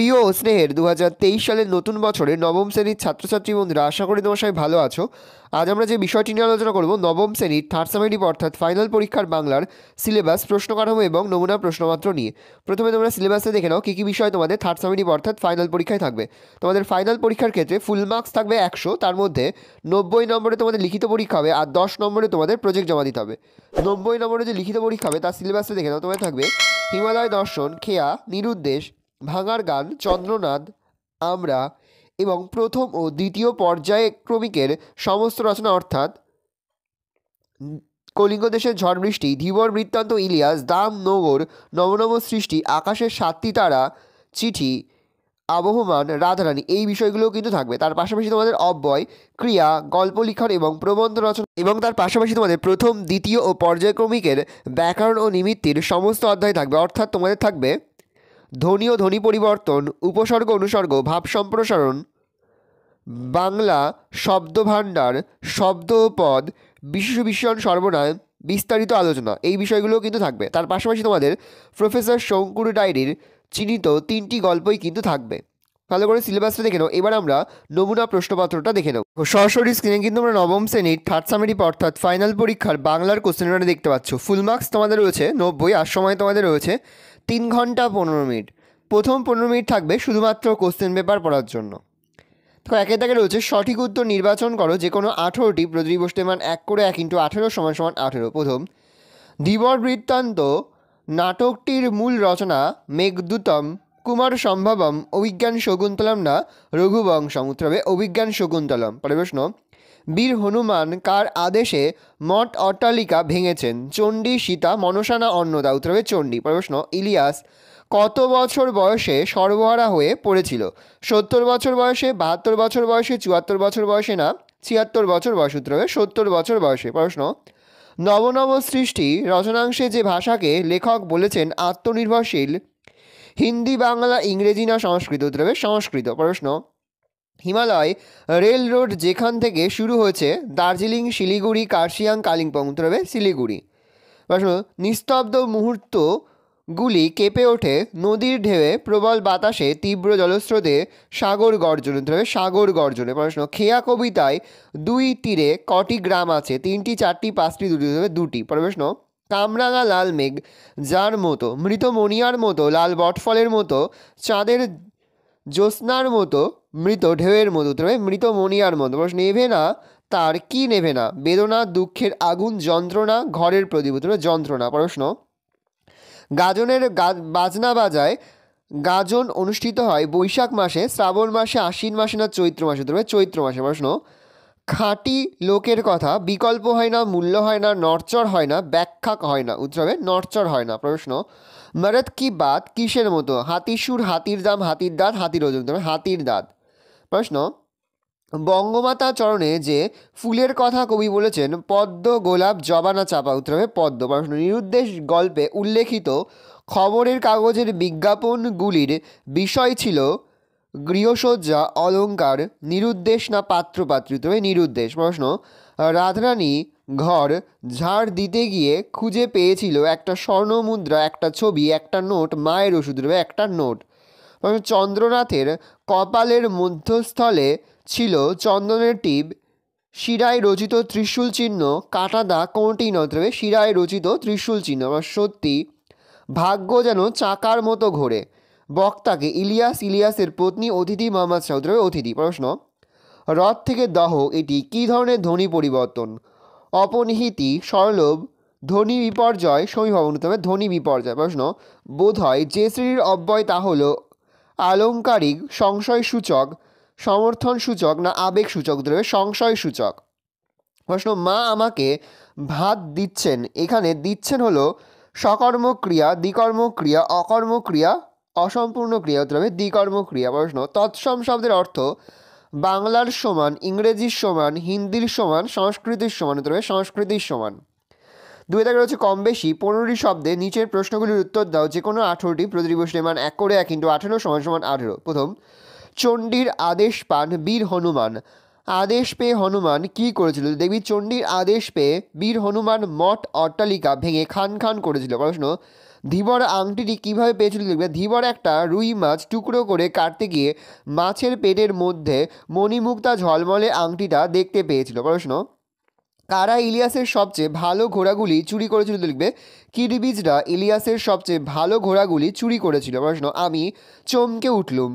প্রিয় ও স্নেহের দু সালের নতুন বছরে নবম শ্রেণীর ছাত্রছাত্রী বন্ধুরা আশা করি তোমার সবাই ভালো আছো আজ আমরা যে বিষয়টি নিয়ে আলোচনা করব নবম শ্রেণীর থার্ড সেমেটিভ অর্থাৎ ফাইনাল পরীক্ষার বাংলার সিলেবাস প্রশ্ন কাঠামো এবং নমুনা প্রশ্নপত্র নিয়ে প্রথমে তোমরা সিলেবাসে দেখে নাও কী কী বিষয় তোমাদের থার্ড সেমেটিভ অর্থাৎ ফাইনাল পরীক্ষায় থাকবে তোমাদের ফাইনাল পরীক্ষার ক্ষেত্রে ফুল মার্কস থাকবে একশো তার মধ্যে নব্বই নম্বরে তোমাদের লিখিত পরীক্ষা হবে আর দশ নম্বরে তোমাদের প্রজেক্ট জমা দিতে হবে নব্বই নম্বরে যে লিখিত পরীক্ষা হবে তার সিলেবাসে দেখে নাও তোমাদের থাকবে হিমালয় দর্শন খেয়া নিরুদ্দেশ ভাঙার গান চন্দ্রনাদ আমরা এবং প্রথম ও দ্বিতীয় পর্যায়ে ক্রমিকের সমস্ত রচনা অর্থাৎ কলিঙ্গ দেশের ঝড় বৃষ্টি ধীবর বৃত্তান্ত ইলিয়াস দাম নগর নবনব সৃষ্টি আকাশের সাতটি তারা চিঠি আবহমান রাধারানী এই বিষয়গুলোও কিন্তু থাকবে তার পাশাপাশি তোমাদের অব্যয় ক্রিয়া গল্প লিখন এবং প্রবন্ধ রচনা এবং তার পাশাপাশি তোমাদের প্রথম দ্বিতীয় ও পর্যায়ক্রমিকের ব্যাকরণ ও নিমিত্তির সমস্ত অধ্যায় থাকবে অর্থাৎ তোমাদের থাকবে ধ্বনি ও ধ্বনি পরিবর্তন উপসর্গ অনুসর্গ ভাব সম্প্রসারণ বাংলা শব্দভাণ্ডার শব্দ পদ বিশেষ বিশ্বন সর্বনায় বিস্তারিত আলোচনা এই বিষয়গুলোও কিন্তু থাকবে তার পাশাপাশি তোমাদের প্রফেসর শঙ্কুর ডায়েরির চিহ্নিত তিনটি গল্পই কিন্তু থাকবে ভালো করে সিলেবাসটা দেখে নাও এবার আমরা নমুনা প্রশ্নপত্রটা দেখে নেব সরাসরি স্ক্রিনে কিন্তু আমরা নবম শ্রেণীর থার্ড সামেরি অর্থাৎ ফাইনাল পরীক্ষার বাংলার কোশ্চেনটা দেখতে পাচ্ছ ফুল মার্কস তোমাদের রয়েছে নব্বই আর সময় তোমাদের রয়েছে তিন ঘন্টা পনেরো মিনিট প্রথম পনেরো মিনিট থাকবে শুধুমাত্র কোশ্চেন পেপার পড়ার জন্য তো একের দাগে রয়েছে সঠিক উত্তর নির্বাচন করো যে কোনো আঠেরোটি প্রতি বসতে মান এক করে এক ইন্টু আঠেরো সমান সমান আঠেরো প্রথম দিবর বৃত্তান্ত নাটকটির মূল রচনা মেঘদূতম কুমার সম্ভবম অভিজ্ঞান শকুন্তলম না রঘুবংশম উত্তর হবে অভিজ্ঞান শকুন্তলম পরে প্রশ্ন বীর হনুমান কার আদেশে মঠ অট্টালিকা ভেঙেছেন চণ্ডী সীতা মনসানা অন্নদা উত্তর হবে চণ্ডী প্রশ্ন ইলিয়াস কত বছর বয়সে সর্বহারা হয়ে পড়েছিল সত্তর বছর বয়সে বাহাত্তর বছর বয়সে চুয়াত্তর বছর বয়সে না ছিয়াত্তর বছর বয়স উত্তর হবে সত্তর বছর বয়সে প্রশ্ন নবনব সৃষ্টি রচনাংশে যে ভাষাকে লেখক বলেছেন আত্মনির্ভরশীল হিন্দি বাংলা ইংরেজি না সংস্কৃত উত্তর হবে সংস্কৃত প্রশ্ন হিমালয় রেল রোড যেখান থেকে শুরু হয়েছে দার্জিলিং শিলিগুড়ি কার্শিয়াং কালিম্পং তবে শিলিগুড়ি নিস্তব্ধ মুহূর্তগুলি কেঁপে ওঠে নদীর ঢেউয়ে প্রবল বাতাসে তীব্র জলস্রোতে সাগর গর্জনে তবে সাগর গর্জনে প্রশ্ন খেয়া কবিতায় দুই তীরে কটি গ্রাম আছে তিনটি চারটি পাঁচটি দুটি তবে দুটি প্রশ্ন কামরাঙা লাল মেঘ যার মতো মৃত মনিয়ার মতো লাল বটফলের মতো চাঁদের জ্যোৎস্নার মতো মৃত ঢেউয়ের মতো উত্তর হবে মৃত মনিয়ার মতো প্রশ্ন নেভে না তার কি নেভে না বেদনা দুঃখের আগুন যন্ত্রণা ঘরের প্রদীপ উত্তর যন্ত্রণা প্রশ্ন গাজনের বাজনা বাজায় গাজন অনুষ্ঠিত হয় বৈশাখ মাসে শ্রাবণ মাসে আশ্বিন মাসে না চৈত্র মাসে ধরবে চৈত্র মাসে প্রশ্ন খাঁটি লোকের কথা বিকল্প হয় না মূল্য হয় না নরচর হয় না ব্যাখ্যা হয় না উৎসবে নরচর হয় না প্রশ্ন মারত কি বাত কিসের মতো হাতিসুর হাতির দাম হাতির দাঁত হাতির ওজন হাতির দাঁত প্রশ্ন বঙ্গমাতা চরণে যে ফুলের কথা কবি বলেছেন পদ্ম গোলাপ জবা না চাপা উত্তর হবে পদ্ম প্রশ্ন নিরুদ্দেশ গল্পে উল্লেখিত খবরের কাগজের বিজ্ঞাপনগুলির বিষয় ছিল গৃহসজ্জা অলঙ্কার নিরুদ্দেশ না পাত্রপাত্র উত্তর নিরুদ্দেশ প্রশ্ন রাধারানী ঘর ঝাড় দিতে গিয়ে খুঁজে পেয়েছিল একটা স্বর্ণ মুদ্রা একটা ছবি একটা নোট মায়ের ওষুধ একটা নোট চন্দ্রনাথের কপালের মধ্যস্থলে ছিল চন্দনের টিপ শিরায় রচিত ত্রিশূল চিহ্ন কাটা দা কোনটিই নয় শিরায় রচিত ত্রিশূল চিহ্ন আমার সত্যি ভাগ্য যেন চাকার মতো ঘোরে বক্তাকে ইলিয়াস ইলিয়াসের পত্নী অতিথি মোহাম্মদ সাউদ্রবে অতিথি প্রশ্ন রথ থেকে দহ এটি কী ধরনের ধ্বনি পরিবর্তন অপনিহিতি সরলভ ধ্বনি বিপর্যয় সমীভবন ধ্বনি বিপর্যয় প্রশ্ন বোধ হয় যে শ্রেণীর অব্যয় তা হলো আলংকারিক সংশয় সূচক সমর্থন সূচক না আবেগসূচক সংশয় সূচক প্রশ্ন মা আমাকে ভাত দিচ্ছেন এখানে দিচ্ছেন হলো সকর্মক্রিয়া দ্বিকর্মক্রিয়া অকর্মক্রিয়া অসম্পূর্ণ ক্রিয়া হতে হবে দ্বিকর্মক্রিয়া প্রশ্ন তৎসম শব্দের অর্থ বাংলার সমান ইংরেজির সমান হিন্দির সমান সংস্কৃতির সমান হতে হবে সংস্কৃতির সমান দুই দাগে রয়েছে কম বেশি পনেরোটি শব্দে নিচের প্রশ্নগুলির উত্তর দাও যে কোনো আঠেরোটি প্রতিটি প্রশ্নের মান এক করে এক কিন্তু আঠেরো সমান সমান আঠেরো প্রথম চণ্ডীর আদেশ পান বীর হনুমান আদেশ পেয়ে হনুমান কি করেছিল দেখবি চণ্ডীর আদেশ পেয়ে বীর হনুমান মঠ অট্টালিকা ভেঙে খান খান করেছিল প্রশ্ন ধীবর আংটিটি কিভাবে পেয়েছিল দেখবে ধীবর একটা রুই মাছ টুকরো করে কাটতে গিয়ে মাছের পেটের মধ্যে মণিমুক্তা ঝলমলে আংটিটা দেখতে পেয়েছিল প্রশ্ন কারা ইলিয়াসের সবচেয়ে ভালো ঘোড়াগুলি চুরি করেছিল লিখবে কিডিবিজরা ইলিয়াসের সবচেয়ে ভালো ঘোড়াগুলি চুরি করেছিল প্রশ্ন আমি চমকে উঠলুম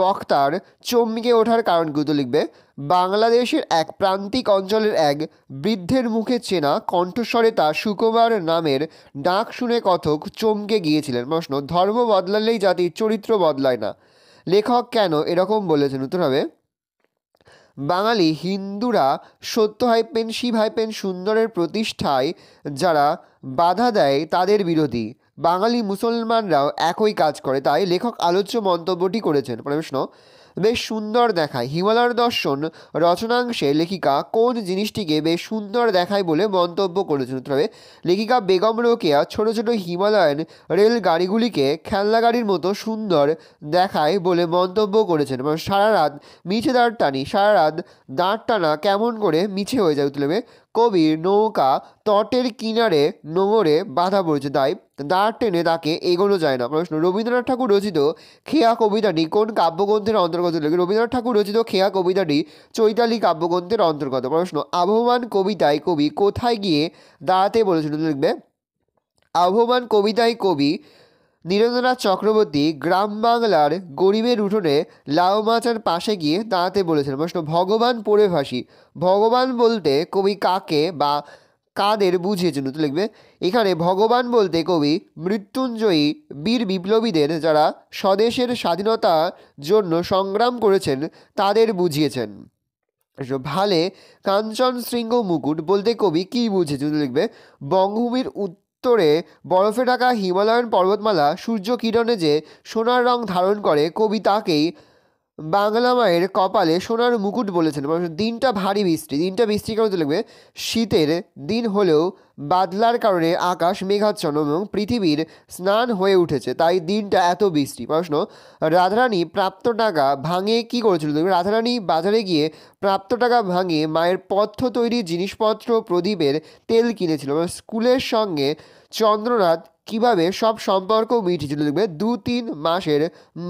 বক্তার চমকে ওঠার কারণগুলো লিখবে বাংলাদেশের এক প্রান্তিক অঞ্চলের এক বৃদ্ধের মুখে চেনা কণ্ঠস্বরে তা সুকুমার নামের ডাক শুনে কথক চমকে গিয়েছিলেন প্রশ্ন ধর্ম বদলালেই জাতির চরিত্র বদলায় না লেখক কেন এরকম বলেছেন উত্তর হবে বাঙালি হিন্দুরা সত্য হাইপেন শিব হাইপেন সুন্দরের প্রতিষ্ঠায় যারা বাধা দেয় তাদের বিরোধী বাঙালি মুসলমানরাও একই কাজ করে তাই লেখক আলোচ্য মন্তব্যটি করেছেন প্রশ্ন বেশ সুন্দর দেখায় হিমালয়ের দর্শন রচনাংশে লেখিকা কোন জিনিসটিকে বেশ সুন্দর দেখায় বলে মন্তব্য করেছেন তবে লেখিকা বেগম রোকেয়া ছোট ছোট হিমালয়ান রেল গাড়িগুলিকে খেলনা গাড়ির মতো সুন্দর দেখায় বলে মন্তব্য করেছেন মানে সারা রাত মিছে দাঁড় টানি সারা রাত দাঁড় টানা কেমন করে মিছে হয়ে যায় উতলেবে কবির নৌকা তটের কিনারে নোঙরে বাধা পড়েছে তাই দাঁড় টেনে তাকে এগোনো যায় না প্রশ্ন রবীন্দ্রনাথ ঠাকুর রচিত খেয়া কবিতাটি কোন কাব্যগ্রন্থের অন্তর্গত রবীন্দ্রনাথ ঠাকুর রচিত খেয়া কবিতাটি চৈতালি কাব্যগ্রন্থের অন্তর্গত প্রশ্ন আবহমান কবিতায় কবি কোথায় গিয়ে দাঁড়াতে বলেছিল লিখবে আবহমান কবিতায় কবি নীরেন্দ্রনাথ চক্রবর্তী গ্রাম বাংলার গরিবের উঠোনে লাউ মাচার পাশে গিয়ে দাঁড়াতে বলেছেন প্রশ্ন ভগবান পড়ে ভাসি ভগবান বলতে কবি কাকে বা কাদের বুঝিয়েছেন তো লিখবে এখানে ভগবান বলতে কবি মৃত্যুঞ্জয়ী বীর বিপ্লবীদের যারা স্বদেশের স্বাধীনতার জন্য সংগ্রাম করেছেন তাদের বুঝিয়েছেন ভালে কাঞ্চন শৃঙ্গ মুকুট বলতে কবি কী বুঝেছেন লিখবে বঙ্গভূমির উত্তরে বরফে ঢাকা হিমালয়ান পর্বতমালা সূর্য কিরণে যে সোনার রং ধারণ করে কবি তাকেই বাংলা মায়ের কপালে সোনার মুকুট বলেছেন দিনটা ভারী বৃষ্টি দিনটা বৃষ্টির কারণে লাগবে শীতের দিন হলেও বাদলার কারণে আকাশ মেঘাচ্ছন্ন এবং পৃথিবীর স্নান হয়ে উঠেছে তাই দিনটা এত বৃষ্টি প্রশ্ন রাধারানী প্রাপ্ত টাকা ভাঙে কি করেছিল রাধারানী বাজারে গিয়ে প্রাপ্ত টাকা ভাঙে মায়ের পথ্য তৈরি জিনিসপত্র প্রদীপের তেল কিনেছিল স্কুলের সঙ্গে চন্দ্রনাথ কিভাবে সব সম্পর্ক মিটিয়ে চলে দেখবে দু তিন মাসের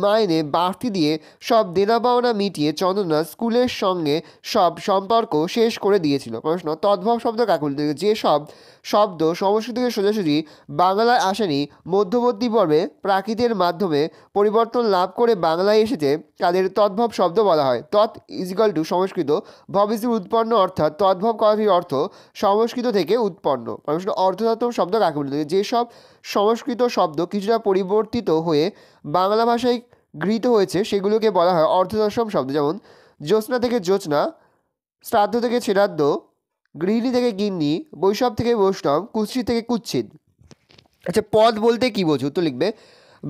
মাইনে বাড়তি দিয়ে সব দেনা পাওনা মিটিয়ে চন্দনা স্কুলের সঙ্গে সব সম্পর্ক শেষ করে দিয়েছিল প্রশ্ন তদ্ভব শব্দ কাকুল থেকে যে সব শব্দ সংস্কৃত থেকে সোজাসুজি বাংলায় আসেনি মধ্যবর্তী পর্বে প্রাকৃতের মাধ্যমে পরিবর্তন লাভ করে বাংলায় এসেছে তাদের তদ্ভব শব্দ বলা হয় তৎ ইজিক্যাল টু সংস্কৃত ভবিষ্যৎ উৎপন্ন অর্থাৎ তদ্ভব কথাটির অর্থ সংস্কৃত থেকে উৎপন্ন প্রশ্ন অর্থতত্ত্ব শব্দ কাকুল থেকে যে সব সংস্কৃত শব্দ কিছুটা পরিবর্তিত হয়ে বাংলা ভাষায় গৃহীত হয়েছে সেগুলোকে বলা হয় অর্ধদশম শব্দ যেমন জ্যোৎস্না থেকে জ্যোৎস্না শ্রাদ্ধ থেকে শ্রাদ্ধ গৃহিণী থেকে গিন্নি বৈষব থেকে বৈষ্ণব কুৎসিত থেকে কুচ্ছিদ আচ্ছা পদ বলতে কী বোঝো তো লিখবে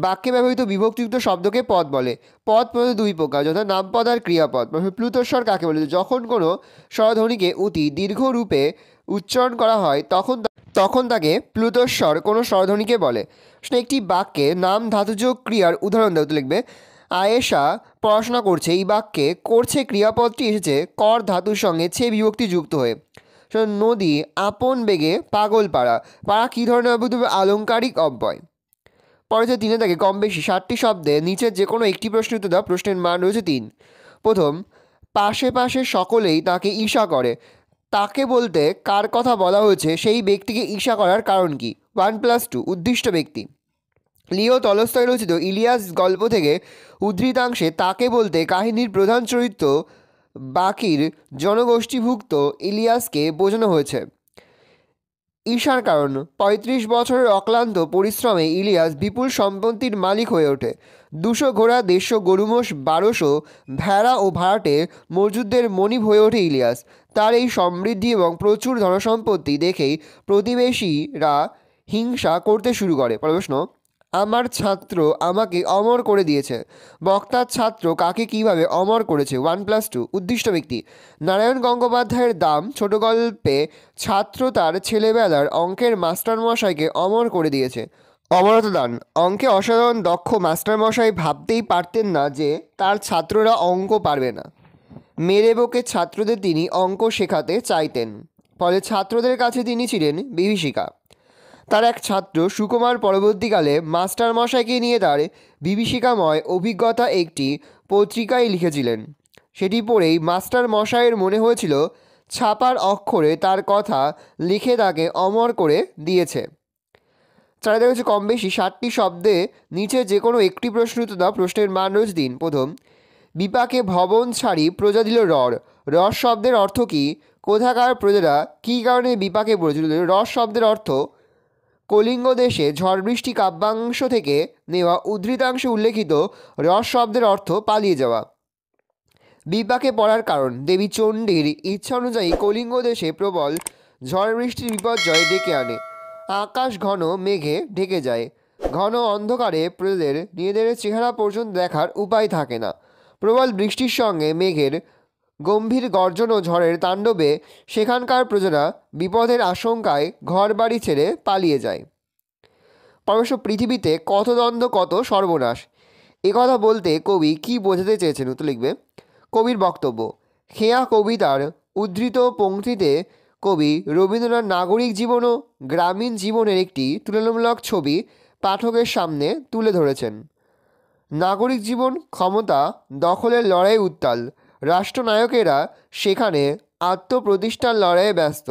বাক্যে ব্যবহৃত বিভক্তিযুক্ত শব্দকে পদ বলে পদ প্রধানত দুই প্রকার যথা নামপদ আর ক্রিয়াপদ মানে প্লুতস্বর কাকে বলে যখন কোনো স্বরধ্বনিকে অতি দীর্ঘরূপে উচ্চারণ করা হয় তখন তখন তাকে প্লুতস্বর কোনো স্বরধ্বনিকে বলে একটি বাক্যে নাম ধাতুযোগ ক্রিয়ার উদাহরণ দেওয়া লিখবে আয়েশা পড়াশোনা করছে এই বাক্যে করছে ক্রিয়াপদটি এসেছে কর ধাতুর সঙ্গে ছে বিভক্তি যুক্ত হয়ে নদী আপন বেগে পাগল পাড়া পাড়া কী ধরনের অব্যুত আলঙ্কারিক অব্যয় পরে যে তিনে তাকে কম বেশি ষাটটি শব্দে নিচের যে কোনো একটি প্রশ্ন উত্তর দেওয়া প্রশ্নের মান রয়েছে তিন প্রথম পাশে পাশে সকলেই তাকে ঈশা করে তাকে বলতে কার কথা বলা হয়েছে সেই ব্যক্তিকে ঈর্ষা করার কারণ কি ওয়ান প্লাস টু উদ্দিষ্ট ব্যক্তি লিও তলস্তয় রচিত ইলিয়াস গল্প থেকে উদ্ধৃতাংশে তাকে বলতে কাহিনীর প্রধান চরিত্র বাকির জনগোষ্ঠীভুক্ত ইলিয়াসকে বোঝানো হয়েছে ঈশার কারণ ৩৫ বছরের অক্লান্ত পরিশ্রমে ইলিয়াস বিপুল সম্পত্তির মালিক হয়ে ওঠে দুশো ঘোড়া দেড়শো গরুমোষ বারোশো ভেড়া ও ভাড়াটে মজুদদের মনিব হয়ে ওঠে ইলিয়াস তার এই সমৃদ্ধি এবং প্রচুর ধনসম্পত্তি দেখেই প্রতিবেশীরা হিংসা করতে শুরু করে প্রশ্ন আমার ছাত্র আমাকে অমর করে দিয়েছে বক্তার ছাত্র কাকে কিভাবে অমর করেছে ওয়ান প্লাস টু উদ্দিষ্ট ব্যক্তি নারায়ণ গঙ্গোপাধ্যায়ের দাম ছোট গল্পে ছাত্র তার ছেলেবেলার অঙ্কের মাস্টারমশাইকে অমর করে দিয়েছে অমরত দান অঙ্কে অসাধারণ দক্ষ মাস্টারমশাই ভাবতেই পারতেন না যে তার ছাত্ররা অঙ্ক পারবে না মেরে বোকে ছাত্রদের তিনি অঙ্ক শেখাতে চাইতেন ফলে ছাত্রদের কাছে তিনি ছিলেন বিভীষিকা তার এক ছাত্র সুকুমার পরবর্তীকালে মাস্টার মশাইকে নিয়ে তার বিভীষিকাময় অভিজ্ঞতা একটি পত্রিকায় লিখেছিলেন সেটি পড়েই মাস্টার মশাইয়ের মনে হয়েছিল ছাপার অক্ষরে তার কথা লিখে তাকে অমর করে দিয়েছে তারা দেখা কম বেশি ষাটটি শব্দে নিচে যে কোনো একটি প্রশ্ন উত্তর দাও প্রশ্নের মান রয়েছে দিন প্রথম বিপাকে ভবন ছাড়ি প্রজা দিল রর রস শব্দের অর্থ কি কোথাকার প্রজারা কী কারণে বিপাকে পড়েছিল রস শব্দের অর্থ কলিঙ্গ দেশে ঝড়বৃষ্টি কাব্যাংশ থেকে নেওয়া উদ্ধৃতাংশে উল্লেখিত রস শব্দের অর্থ পালিয়ে যাওয়া বিপাকে পড়ার কারণ দেবী চণ্ডীর ইচ্ছা অনুযায়ী কলিঙ্গ দেশে প্রবল ঝড় বৃষ্টির বিপর্যয় ডেকে আনে আকাশ ঘন মেঘে ঢেকে যায় ঘন অন্ধকারে প্রজাদের নিজেদের চেহারা পর্যন্ত দেখার উপায় থাকে না প্রবল বৃষ্টির সঙ্গে মেঘের গম্ভীর গর্জন ও ঝড়ের তাণ্ডবে সেখানকার প্রজারা বিপদের আশঙ্কায় ঘর বাড়ি ছেড়ে পালিয়ে যায় পরমেশ্ব পৃথিবীতে কত দ্বন্দ্ব কত সর্বনাশ কথা বলতে কবি কি বোঝাতে চেয়েছেন তো লিখবে কবির বক্তব্য খেয়া কবিতার উদ্ধৃত পঙ্ক্তিতে কবি রবীন্দ্রনাথ নাগরিক জীবন ও গ্রামীণ জীবনের একটি তুলনামূলক ছবি পাঠকের সামনে তুলে ধরেছেন নাগরিক জীবন ক্ষমতা দখলের লড়াই উত্তাল রাষ্ট্রনায়কেরা সেখানে আত্মপ্রতিষ্ঠার লড়াইয়ে ব্যস্ত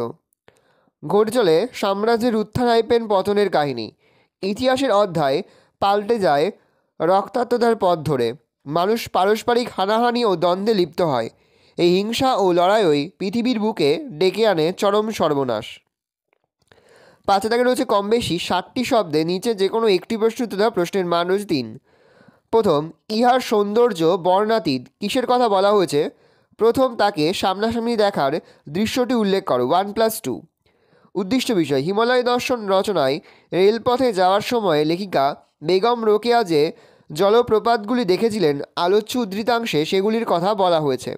ঘটচলে সাম্রাজ্যের উত্থান আইপেন পতনের কাহিনী ইতিহাসের অধ্যায় পাল্টে যায় রক্তাত্মতার পথ ধরে মানুষ পারস্পরিক হানাহানি ও দ্বন্দ্বে লিপ্ত হয় এই হিংসা ও লড়াইয়ই পৃথিবীর বুকে ডেকে আনে চরম সর্বনাশ পাঁচে তাকে রয়েছে কম বেশি ষাটটি শব্দে নিচে যে কোনো একটি প্রশ্ন তোলা প্রশ্নের মান রয়েছে তিন প্রথম ইহার সৌন্দর্য বর্ণাতীত কিসের কথা বলা হয়েছে প্রথম তাকে সামনাসামনি দেখার দৃশ্যটি উল্লেখ করো ওয়ান প্লাস টু উদ্দিষ্ট বিষয় হিমালয় দর্শন রচনায় রেলপথে যাওয়ার সময় লেখিকা বেগম রোকেয়া যে জলপ্রপাতগুলি দেখেছিলেন আলোচ্য উদ্ধৃতাংশে সেগুলির কথা বলা হয়েছে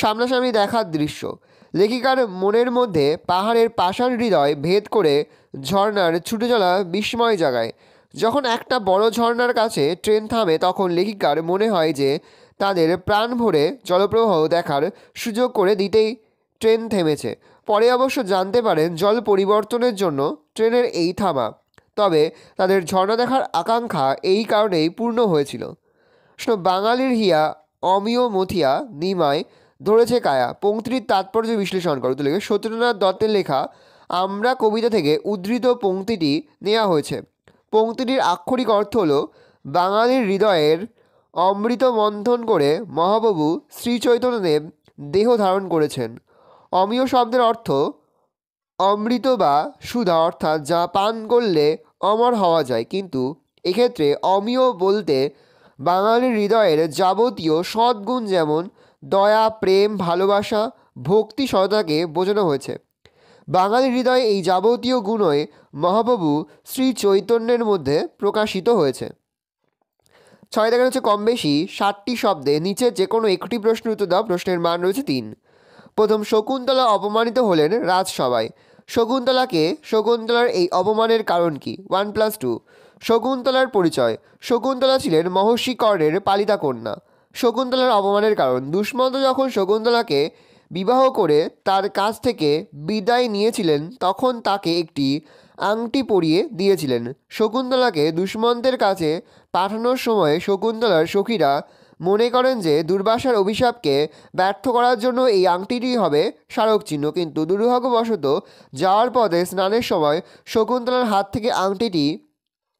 সামনাসামনি দেখার দৃশ্য লেখিকার মনের মধ্যে পাহাড়ের পাষাণ হৃদয় ভেদ করে ঝর্নার ছুটে চলা বিস্ময় জাগায় যখন একটা বড় ঝর্ণার কাছে ট্রেন থামে তখন লেখিকার মনে হয় যে তাদের প্রাণ ভরে জলপ্রবাহ দেখার সুযোগ করে দিতেই ট্রেন থেমেছে পরে অবশ্য জানতে পারেন জল পরিবর্তনের জন্য ট্রেনের এই থামা তবে তাদের ঝর্ণা দেখার আকাঙ্ক্ষা এই কারণেই পূর্ণ হয়েছিল শোনো বাঙালির হিয়া অমীয় মথিয়া নিমায় ধরেছে কায়া পঙ্ক্তির তাৎপর্য বিশ্লেষণ করো তুলে সত্যেন্দ্রনাথ দত্তের লেখা আমরা কবিতা থেকে উদ্ধৃত পঙ্ক্তিটি নেওয়া হয়েছে পঙ্ক্তিটির আক্ষরিক অর্থ হল বাঙালির হৃদয়ের অমৃত মন্থন করে মহাপ্রভু শ্রী চৈতন্যদেব দেহ ধারণ করেছেন অমীয় শব্দের অর্থ অমৃত বা সুধা অর্থাৎ যা পান করলে অমর হওয়া যায় কিন্তু এক্ষেত্রে অমীয় বলতে বাঙালির হৃদয়ের যাবতীয় সদ্গুণ যেমন দয়া প্রেম ভালোবাসা ভক্তি সততাকে বোঝানো হয়েছে বাঙালি হৃদয়ে এই যাবতীয় গুণই মহাপ্রভু শ্রী চৈতন্যের মধ্যে প্রকাশিত হয়েছে ছয় দেখা হচ্ছে কম বেশি সাতটি শব্দে নিচে যে কোনো একটি প্রশ্ন উত্তর দেওয়া প্রশ্নের মান রয়েছে তিন প্রথম শকুন্তলা অপমানিত হলেন রাজসভায় শকুন্তলাকে শকুন্তলার এই অপমানের কারণ কি ওয়ান প্লাস টু শকুন্তলার পরিচয় শকুন্তলা ছিলেন মহর্ষি কর্ণের পালিতা কন্যা শকুন্তলার অপমানের কারণ দুষ্মন্ত যখন শকুন্তলাকে বিবাহ করে তার কাছ থেকে বিদায় নিয়েছিলেন তখন তাকে একটি আংটি পরিয়ে দিয়েছিলেন শকুন্তলাকে দুষ্মন্তের কাছে পাঠানোর সময় শকুন্তলার সখীরা মনে করেন যে দুর্বাসার অভিশাপকে ব্যর্থ করার জন্য এই আংটিটি হবে স্মারক চিহ্ন কিন্তু দুর্ভাগ্যবশত যাওয়ার পথে স্নানের সময় শকুন্তলার হাত থেকে আংটিটি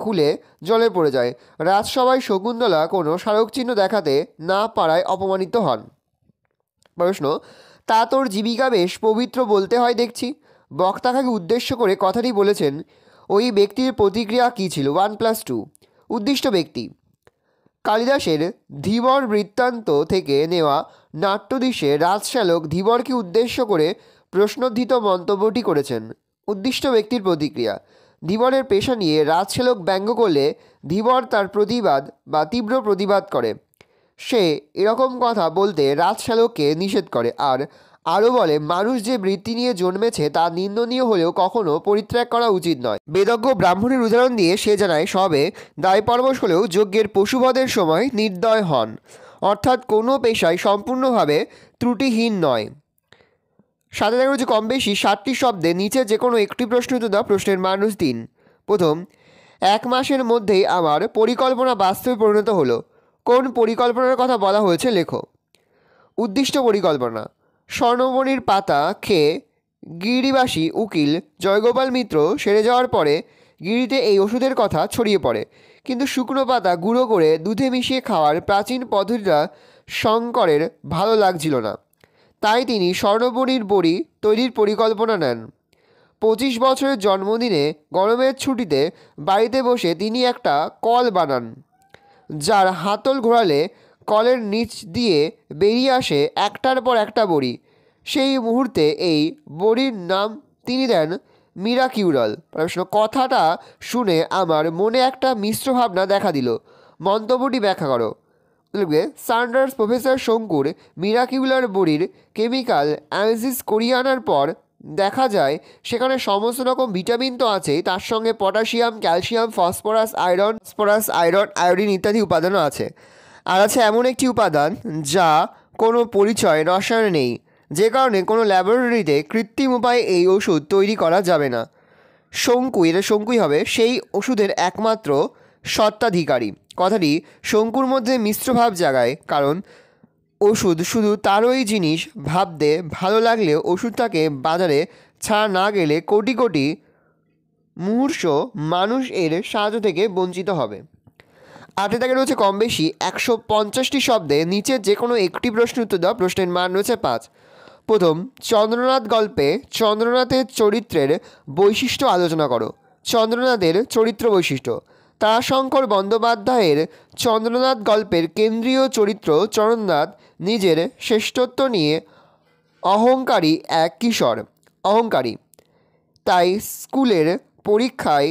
খুলে জলে পড়ে যায় রাজসভায় শকুন্তলা কোনো স্মারক চিহ্ন দেখাতে না পারায় অপমানিত হন প্রশ্ন তা তোর জীবিকা বেশ পবিত্র বলতে হয় দেখছি বক্তাকে উদ্দেশ্য করে কথাটি বলেছেন ওই ব্যক্তির প্রতিক্রিয়া কী ছিল ওয়ান প্লাস টু উদ্দিষ্ট ব্যক্তি কালিদাসের ধীবর বৃত্তান্ত থেকে নেওয়া নাট্যদৃশ্যে রাজশ্যালক ধীবরকে উদ্দেশ্য করে প্রশ্নোদ্ধিত মন্তব্যটি করেছেন উদ্দিষ্ট ব্যক্তির প্রতিক্রিয়া ধীবরের পেশা নিয়ে রাজশ্যালক ব্যঙ্গ করলে ধীবর তার প্রতিবাদ বা তীব্র প্রতিবাদ করে সে এরকম কথা বলতে রাজশালোকে নিষেধ করে আর আরও বলে মানুষ যে বৃত্তি নিয়ে জন্মেছে তা নিন্দনীয় হলেও কখনো পরিত্যাগ করা উচিত নয় বেদজ্ঞ ব্রাহ্মণের উদাহরণ দিয়ে সে জানায় সবে দায়পরবশ হলেও যজ্ঞের পশুবধের সময় নির্দয় হন অর্থাৎ কোনো পেশায় সম্পূর্ণভাবে ত্রুটিহীন নয় সাথে দেখা রয়েছে কম বেশি সাতটি শব্দে নিচে যে কোনো একটি প্রশ্ন তোদা প্রশ্নের মানুষ দিন প্রথম এক মাসের মধ্যেই আমার পরিকল্পনা বাস্তবে পরিণত হলো কোন পরিকল্পনার কথা বলা হয়েছে লেখো উদ্দিষ্ট পরিকল্পনা স্বর্ণমণির পাতা খেয়ে গিরিবাসী উকিল জয়গোপাল মিত্র সেরে যাওয়ার পরে গিরিতে এই ওষুধের কথা ছড়িয়ে পড়ে কিন্তু শুকনো পাতা গুঁড়ো করে দুধে মিশিয়ে খাওয়ার প্রাচীন পদ্ধতিটা শঙ্করের ভালো লাগছিল না তাই তিনি স্বর্ণবণির বড়ি তৈরির পরিকল্পনা নেন পঁচিশ বছরের জন্মদিনে গরমের ছুটিতে বাড়িতে বসে তিনি একটা কল বানান যার হাতল ঘোরালে কলের নিচ দিয়ে বেরিয়ে আসে একটার পর একটা বড়ি সেই মুহূর্তে এই বড়ির নাম তিনি দেন মিরাকিউরাল প্রশ্ন কথাটা শুনে আমার মনে একটা মিশ্র ভাবনা দেখা দিল মন্তব্যটি ব্যাখ্যা করো লিখবে সান্ডার্স প্রফেসর শঙ্কুর মিরাকিউলার বড়ির কেমিক্যাল অ্যানালিসিস করিয়ে আনার পর দেখা যায় সেখানে সমস্ত রকম ভিটামিন তো আছেই তার সঙ্গে potassium calcium phosphorus iron phosphorus iron iodine ইত্যাদি উপাদানও আছে আর আছে এমন একটি উপাদান যা কোনো পরিচয় রসায়নে নেই যে কারণে কোনো ল্যাবরেটরিতে কৃত্রিম উপায়ে এই ওষুধ তৈরি করা যাবে না শঙ্কু এটা শঙ্কুই হবে সেই ওষুধের একমাত্র সত্ত্বাধিকারী কথাটি শঙ্কুর মধ্যে মিশ্রভাব জাগায় কারণ ওষুধ শুধু তারই জিনিস ভাবতে ভালো লাগলেও ওষুধটাকে বাজারে ছাড় না গেলে কোটি কোটি মুহূর্ষ মানুষ এর সাহায্য থেকে বঞ্চিত হবে আটে তাকে রয়েছে কম বেশি একশো পঞ্চাশটি শব্দে নিচে যে কোনো একটি প্রশ্ন উত্তর দেওয়া প্রশ্নের মান রয়েছে পাঁচ প্রথম চন্দ্রনাথ গল্পে চন্দ্রনাথের চরিত্রের বৈশিষ্ট্য আলোচনা করো চন্দ্রনাথের চরিত্র বৈশিষ্ট্য তারাশঙ্কর বন্দ্যোপাধ্যায়ের চন্দ্রনাথ গল্পের কেন্দ্রীয় চরিত্র চন্দ্রনাথ নিজের শ্রেষ্ঠত্ব নিয়ে অহংকারী এক কিশোর অহংকারী তাই স্কুলের পরীক্ষায়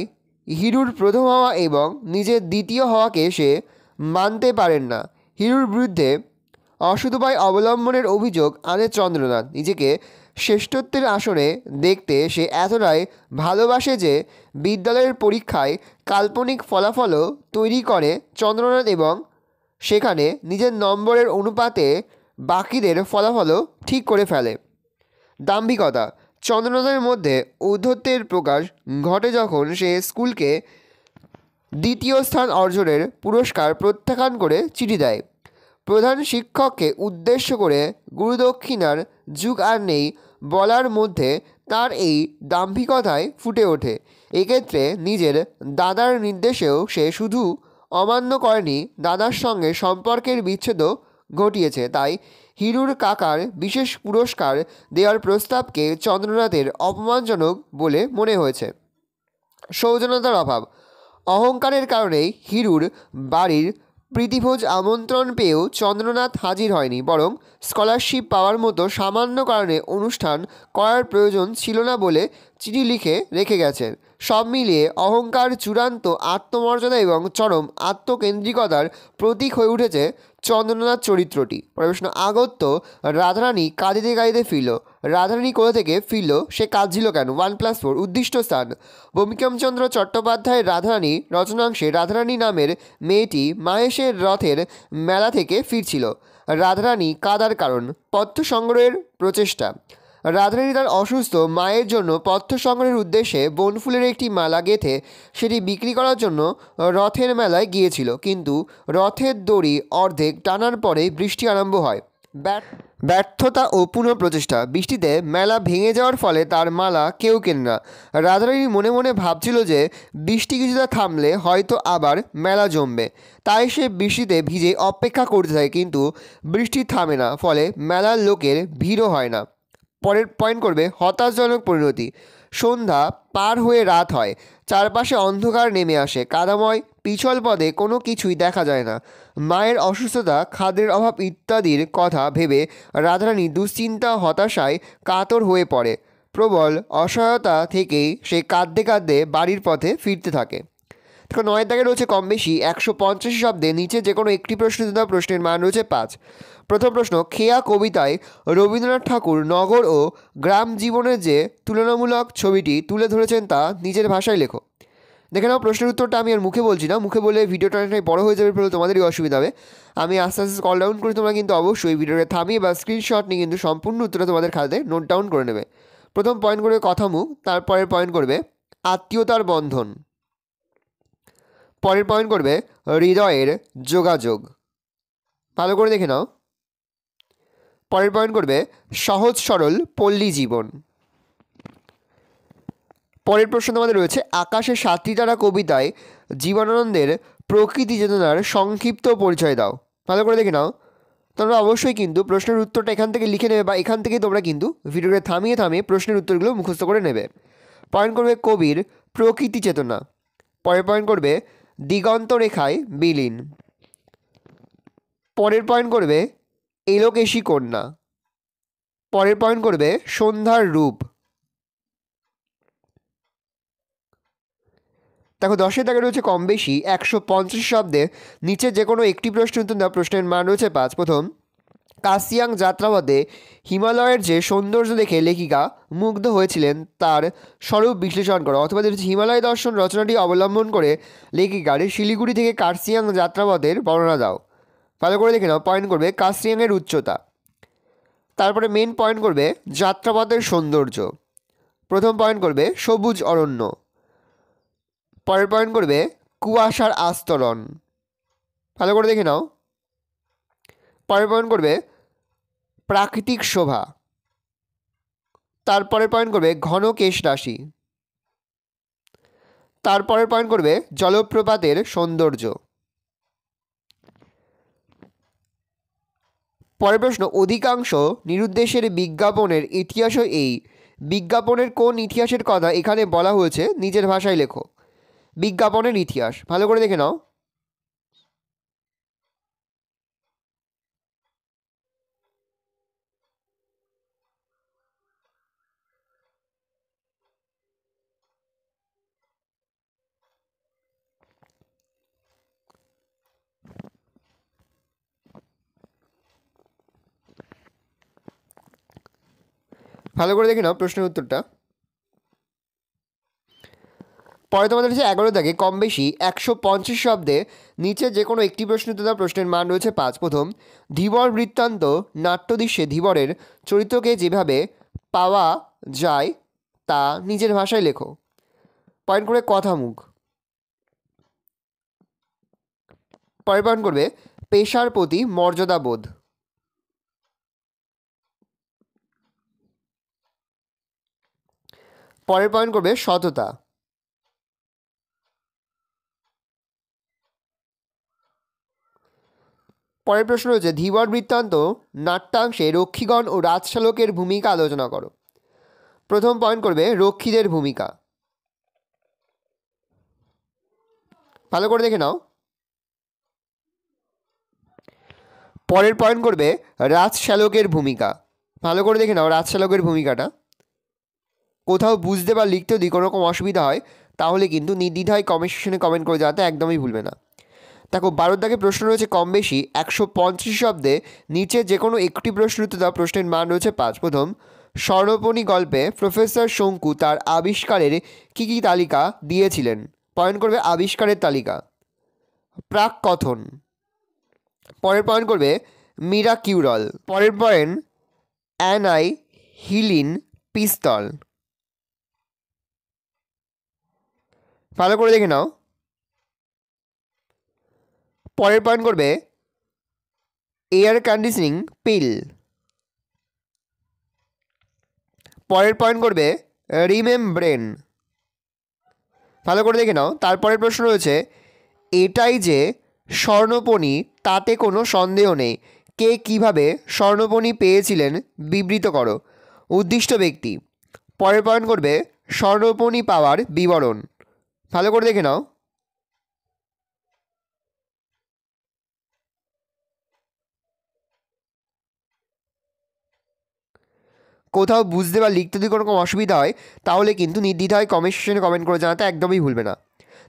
হিরুর প্রথম হওয়া এবং নিজের দ্বিতীয় হওয়াকে সে মানতে পারেন না হিরুর বিরুদ্ধে অশুধুপায় অবলম্বনের অভিযোগ আনে চন্দ্রনাথ নিজেকে শ্রেষ্ঠত্বের আসনে দেখতে সে এতটাই ভালোবাসে যে বিদ্যালয়ের পরীক্ষায় কাল্পনিক ফলাফলও তৈরি করে চন্দ্রনাথ এবং সেখানে নিজের নম্বরের অনুপাতে বাকিদের ফলাফলও ঠিক করে ফেলে দাম্ভিকতা চন্দ্রনাথের মধ্যে ঔদ্ধত্যের প্রকাশ ঘটে যখন সে স্কুলকে দ্বিতীয় স্থান অর্জনের পুরস্কার প্রত্যাখ্যান করে চিঠি দেয় প্রধান শিক্ষককে উদ্দেশ্য করে গুরুদক্ষিণার যুগ আর নেই বলার মধ্যে তার এই দাম্ভিকতায় ফুটে ওঠে এক্ষেত্রে নিজের দাদার নির্দেশেও সে শুধু অমান্য করেনি দাদার সঙ্গে সম্পর্কের বিচ্ছেদও ঘটিয়েছে তাই হিরুর কাকার বিশেষ পুরস্কার দেওয়ার প্রস্তাবকে চন্দ্রনাথের অপমানজনক বলে মনে হয়েছে সৌজনতার অভাব অহংকারের কারণে হিরুর বাড়ির প্রীতিভোজ আমন্ত্রণ পেয়েও চন্দ্রনাথ হাজির হয়নি বরং স্কলারশিপ পাওয়ার মতো সামান্য কারণে অনুষ্ঠান করার প্রয়োজন ছিল না বলে চিঠি লিখে রেখে গেছেন সব মিলিয়ে অহংকার চূড়ান্ত আত্মমর্যাদা এবং চরম আত্মকেন্দ্রিকতার প্রতীক হয়ে উঠেছে চন্দ্রনাথ চরিত্রটি প্রশ্ন আগত্য রাধারানী কাঁদিতে কাঁদিতে ফিরল রাধারানী কোথা থেকে ফিরল সে কাঁদছিল কেন ওয়ান প্লাস ফোর উদ্দিষ্ট স্থান ভূমিকমচন্দ্র চট্টোপাধ্যায়ের রাধারানী রচনাংশে রাধারানী নামের মেয়েটি মাহেশের রথের মেলা থেকে ফিরছিল রাধারানী কাদার কারণ পত্র সংগ্রহের প্রচেষ্টা রাধারানী তার অসুস্থ মায়ের জন্য পথ্য সংগ্রহের উদ্দেশ্যে বনফুলের একটি মালা গেঁথে সেটি বিক্রি করার জন্য রথের মেলায় গিয়েছিল কিন্তু রথের দড়ি অর্ধেক টানার পরে বৃষ্টি আরম্ভ হয় ব্যর্থতা ও পুনঃপ্রচেষ্টা বৃষ্টিতে মেলা ভেঙে যাওয়ার ফলে তার মালা কেউ কেন না রাধারানী মনে মনে ভাবছিল যে বৃষ্টি কিছুটা থামলে হয়তো আবার মেলা জমবে তাই সে বৃষ্টিতে ভিজে অপেক্ষা করতে থাকে কিন্তু বৃষ্টি থামে না ফলে মেলার লোকের ভিড়ও হয় না পরের পয়েন্ট করবে হতাশজনক পরিণতি সন্ধ্যা পার হয়ে রাত হয় চারপাশে অন্ধকার নেমে আসে কাদাময় পিছল পদে কোনো কিছুই দেখা যায় না মায়ের অসুস্থতা খাদ্যের অভাব ইত্যাদির কথা ভেবে রাধারানী দুশ্চিন্তা হতাশায় কাতর হয়ে পড়ে প্রবল অসহায়তা থেকেই সে কাঁদতে কাঁদতে বাড়ির পথে ফিরতে থাকে নয় দাগে রয়েছে কম বেশি একশো পঞ্চাশ শব্দে নিচে যে কোনো একটি প্রশ্ন দেওয়া প্রশ্নের মান রয়েছে পাঁচ প্রথম প্রশ্ন খেয়া কবিতায় রবীন্দ্রনাথ ঠাকুর নগর ও গ্রাম জীবনের যে তুলনামূলক ছবিটি তুলে ধরেছেন তা নিজের ভাষায় লেখো দেখে নাও প্রশ্নের উত্তরটা আমি আর মুখে বলছি না মুখে বলে ভিডিওটা অনেকটাই বড় হয়ে যাবে ফলে তোমাদেরই অসুবিধা হবে আমি আস্তে আস্তে কল ডাউন করে তোমরা কিন্তু অবশ্যই ভিডিওটা থামিয়ে বা স্ক্রিনশট নিয়ে কিন্তু সম্পূর্ণ উত্তরটা তোমাদের খাতে নোট ডাউন করে নেবে প্রথম পয়েন্ট করবে কথা মুখ তারপরের পয়েন্ট করবে আত্মীয়তার বন্ধন পরের পয়েন্ট করবে হৃদয়ের যোগাযোগ ভালো করে দেখে নাও পরের পয়েন্ট করবে সহজ সরল পল্লী জীবন পরের প্রশ্ন আমাদের রয়েছে আকাশে সাতটি তারা কবিতায় জীবনানন্দের প্রকৃতি চেতনার সংক্ষিপ্ত পরিচয় দাও ভালো করে দেখে নাও তোমরা অবশ্যই কিন্তু প্রশ্নের উত্তরটা এখান থেকে লিখে নেবে বা এখান থেকে তোমরা কিন্তু ভিডিওটা থামিয়ে থামিয়ে প্রশ্নের উত্তরগুলো মুখস্থ করে নেবে পয়েন্ট করবে কবির প্রকৃতি চেতনা পরের পয়েন্ট করবে দিগন্তরেখায় বিলীন পরের পয়েন্ট করবে এলোকেশী কন্যা পরের পয়েন্ট করবে সন্ধ্যার রূপ দেখো দশের দাগে রয়েছে কম বেশি একশো পঞ্চাশ শব্দে নিচে যে কোনো একটি প্রশ্ন উত্তর দেওয়া প্রশ্নের মান রয়েছে পাঁচ প্রথম কাসিয়াং যাত্রাবাদে হিমালয়ের যে সৌন্দর্য দেখে লেখিকা মুগ্ধ হয়েছিলেন তার স্বরূপ বিশ্লেষণ করা অথবা যেটি হিমালয় দর্শন রচনাটি অবলম্বন করে লেখিকার শিলিগুড়ি থেকে কার্সিয়াং যাত্রাপথের বর্ণনা দাও ভালো করে দেখে নাও পয়েন্ট করবে কাশিয়াংয়ের উচ্চতা তারপরে মেন পয়েন্ট করবে যাত্রাপথের সৌন্দর্য প্রথম পয়েন্ট করবে সবুজ অরণ্য পরের পয়েন্ট করবে কুয়াশার আস্তরণ ভালো করে দেখে নাও পরের পয়েন্ট করবে প্রাকৃতিক শোভা তারপরের পয়েন্ট করবে ঘন কেশ রাশি তারপরের পয়েন্ট করবে জলপ্রপাতের সৌন্দর্য পরের প্রশ্ন অধিকাংশ নিরুদ্দেশের বিজ্ঞাপনের ইতিহাসও এই বিজ্ঞাপনের কোন ইতিহাসের কথা এখানে বলা হয়েছে নিজের ভাষায় লেখো বিজ্ঞাপনের ইতিহাস ভালো করে দেখে নাও ভালো করে দেখে নাও প্রশ্নের উত্তরটা পরে তোমাদের হচ্ছে এগারো দাগে কম বেশি একশো পঞ্চাশ শব্দে নিচে যে কোনো একটি প্রশ্ন তোমার প্রশ্নের মান রয়েছে পাঁচ প্রথম ধীবর বৃত্তান্ত নাট্যদৃশ্যে ধীবরের চরিত্রকে যেভাবে পাওয়া যায় তা নিজের ভাষায় লেখো পয়েন্ট করে কথা মুখ পরে পয়েন্ট করবে পেশার প্রতি মর্যাদাবোধ পরের পয়েন্ট করবে সততা পরের প্রশ্ন হচ্ছে ধীবর বৃত্তান্ত নাট্যাংশে রক্ষীগণ ও রাজশালকের ভূমিকা আলোচনা করো প্রথম পয়েন্ট করবে রক্ষীদের ভূমিকা ভালো করে দেখে নাও পরের পয়েন্ট করবে রাজশ্যালকের ভূমিকা ভালো করে দেখে নাও রাজশালকের ভূমিকাটা কোথাও বুঝতে বা লিখতে যদি কোনো রকম অসুবিধা হয় তাহলে কিন্তু নির্দ্বিধায় কমেন্ট সেকশনে কমেন্ট করে জানাতে একদমই ভুলবে না দেখো বারো দাগে প্রশ্ন রয়েছে কম বেশি একশো পঞ্চাশ শব্দে নিচে যে কোনো একটি প্রশ্ন উত্তর দেওয়া প্রশ্নের মান রয়েছে পাঁচ প্রথম স্বর্ণপণী গল্পে প্রফেসর শঙ্কু তার আবিষ্কারের কী কী তালিকা দিয়েছিলেন পয়েন্ট করবে আবিষ্কারের তালিকা প্রাক কথন পরের পয়েন্ট করবে মিরা কিউরল পরের পয়েন্ট অ্যানাই হিলিন পিস্তল ভালো করে দেখে নাও পরের পয়েন্ট করবে এয়ার কন্ডিশনিং পিল পরের পয়েন্ট করবে রিমেম্ব্রেন ভালো করে দেখে নাও তারপরের প্রশ্ন রয়েছে এটাই যে স্বর্ণপণি তাতে কোনো সন্দেহ নেই কে কিভাবে স্বর্ণপণি পেয়েছিলেন বিবৃত করো উদ্দিষ্ট ব্যক্তি পরের পয়েন্ট করবে স্বর্ণপণি পাওয়ার বিবরণ ভালো করে দেখে নাও কোথাও বুঝতে বা লিখতে যদি কোনো রকম অসুবিধা হয় তাহলে কিন্তু নির্দ্বিধায় কমেন্ট সেকশনে কমেন্ট করে জানাতে একদমই ভুলবে না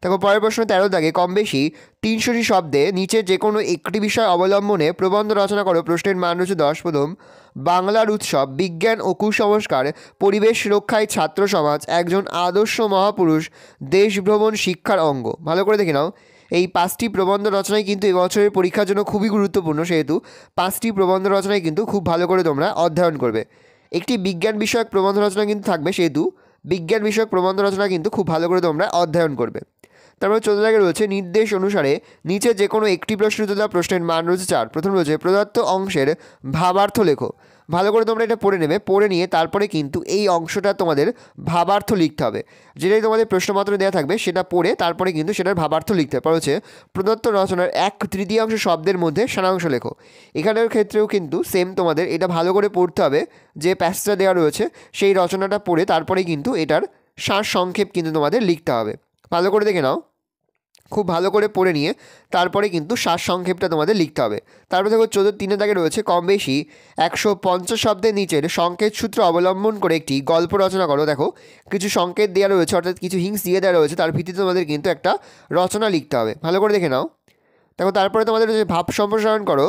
দেখো পরের প্রশ্ন তেরো দাগে কম বেশি তিনশোটি শব্দে নিচে যে কোনো একটি বিষয় অবলম্বনে প্রবন্ধ রচনা করো প্রশ্নের মান রয়েছে দশ প্রথম বাংলার উৎসব বিজ্ঞান ও কুসংস্কার পরিবেশ রক্ষায় ছাত্র সমাজ একজন আদর্শ মহাপুরুষ দেশভ্রমণ শিক্ষার অঙ্গ ভালো করে দেখে নাও এই পাঁচটি প্রবন্ধ রচনায় কিন্তু এবছরের পরীক্ষার জন্য খুবই গুরুত্বপূর্ণ সেহেতু পাঁচটি প্রবন্ধ রচনায় কিন্তু খুব ভালো করে তোমরা অধ্যয়ন করবে একটি বিজ্ঞান বিষয়ক প্রবন্ধ রচনা কিন্তু থাকবে সেহেতু বিজ্ঞান বিষয়ক প্রবন্ধ রচনা কিন্তু খুব ভালো করে তোমরা অধ্যয়ন করবে তারপরে চোদ্দ দাগে রয়েছে নির্দেশ অনুসারে নিচে যে কোনো একটি প্রশ্ন তোলা প্রশ্নের মান রয়েছে চার প্রথম রয়েছে প্রদত্ত অংশের ভাবার্থ লেখো ভালো করে তোমরা এটা পড়ে নেবে পড়ে নিয়ে তারপরে কিন্তু এই অংশটা তোমাদের ভাবার্থ লিখতে হবে যেটাই তোমাদের প্রশ্নপত্র দেওয়া থাকবে সেটা পড়ে তারপরে কিন্তু সেটার ভাবার্থ লিখতে হবে হচ্ছে প্রদত্ত রচনার এক তৃতীয়াংশ শব্দের মধ্যে সারাংশ লেখো এখানের ক্ষেত্রেও কিন্তু সেম তোমাদের এটা ভালো করে পড়তে হবে যে প্যাসটা দেওয়া রয়েছে সেই রচনাটা পড়ে তারপরে কিন্তু এটার সার সংক্ষেপ কিন্তু তোমাদের লিখতে হবে ভালো করে দেখে নাও খুব ভালো করে পড়ে নিয়ে তারপরে কিন্তু শ্বাস সংক্ষেপটা তোমাদের লিখতে হবে তারপরে দেখো চোদ্দ তিনের দাগে রয়েছে কম বেশি একশো পঞ্চাশ শব্দের নিচের সংকেত সূত্র অবলম্বন করে একটি গল্প রচনা করো দেখো কিছু সংকেত দেওয়া রয়েছে অর্থাৎ কিছু হিংস দিয়ে দেওয়া রয়েছে তার ভিত্তিতে তোমাদের কিন্তু একটা রচনা লিখতে হবে ভালো করে দেখে নাও দেখো তারপরে তোমাদের রয়েছে ভাব সম্প্রসারণ করো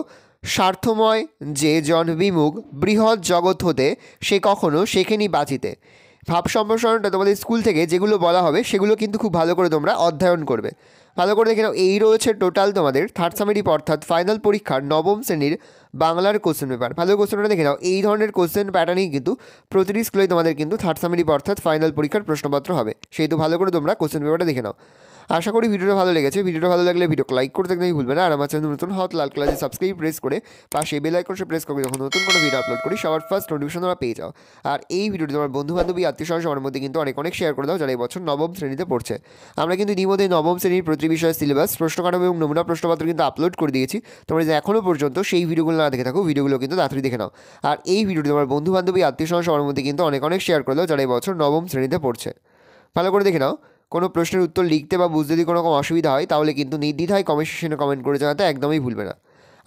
স্বার্থময় যে জন বিমুখ বৃহৎ জগৎ হতে সে কখনো শেখেনি বাঁচিতে ভাব সম্প্রসারণটা তোমাদের স্কুল থেকে যেগুলো বলা হবে সেগুলো কিন্তু খুব ভালো করে তোমরা অধ্যয়ন করবে ভালো করে দেখে নাও এই রয়েছে টোটাল তোমাদের থার্ড সামেরি অর্থাৎ ফাইনাল পরীক্ষার নবম শ্রেণীর বাংলার কোশ্চেন পেপার ভালো কোশ্চেনটা দেখে নাও এই ধরনের কোশ্চেন প্যাটার্নই কিন্তু প্রতিটি স্কুলেই তোমাদের কিন্তু থার্ড সামিলি অর্থাৎ ফাইনাল পরীক্ষার প্রশ্নপত্র হবে সেই তো ভালো করে তোমরা কোশ্চেন পেপারটা দেখে নাও আশা করি ভিডিওটা ভালো লেগেছে ভিডিওটা ভালো লাগলে ভিডিও লাইক করতে একদমই ভুলবে না আর আমার চ্যানেল নতুন হত লাল ক্লাসে সাবস্ক্রাইব প্রেস করে পাশে বেল আইকন প্রেস করবে যখন নতুন কোনো ভিডিও আপলোড করি সবার ফার্স্ট নোটিফিকেশন তোমরা পেয়ে যাও আর এই ভিডিওটি তোমার বন্ধু বান্ধবী আত্মীয় স্বজন সবার মধ্যে কিন্তু অনেক অনেক শেয়ার করে দাও যারা এই বছর নবম শ্রেণীতে পড়ছে আমরা কিন্তু ইতিমধ্যে নবম শ্রেণীর প্রতি বিষয়ে সিলেবাস প্রশ্নকাঠামো এবং নমুনা প্রশ্নপত্র কিন্তু আপলোড করে দিয়েছি তোমরা যে এখনও পর্যন্ত সেই ভিডিওগুলো ভিডিওগুলো না দেখে থাকো ভিডিওগুলো কিন্তু তাড়াতাড়ি দেখে নাও আর এই ভিডিওটি তোমার বন্ধু বান্ধবী আত্মীয় সবার মধ্যে কিন্তু অনেক অনেক শেয়ার করে দাও যারা এই বছর নবম শ্রেণীতে পড়ছে ভালো করে দেখে নাও কোনো প্রশ্নের উত্তর লিখতে বা বুঝতে যদি কোনো রকম অসুবিধা হয় তাহলে কিন্তু নির্দ্বিধায় কমেন্ট কমেন্ট করে জানাতে একদমই ভুলবে না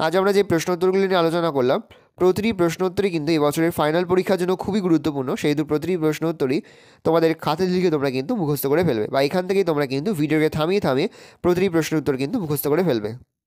আজ আমরা যে প্রশ্ন উত্তরগুলি নিয়ে আলোচনা করলাম প্রতিটি প্রশ্নোত্তরই কিন্তু এবছরের ফাইনাল পরীক্ষার জন্য খুবই গুরুত্বপূর্ণ সেহেতু প্রতিটি প্রশ্নোত্তরই তোমাদের খাতে লিখে তোমরা কিন্তু মুখস্থ করে ফেলবে বা এখান থেকেই তোমরা কিন্তু ভিডিওকে থামিয়ে থামিয়ে প্রতিটি প্রশ্নের উত্তর কিন্তু মুখস্থ করে ফেলবে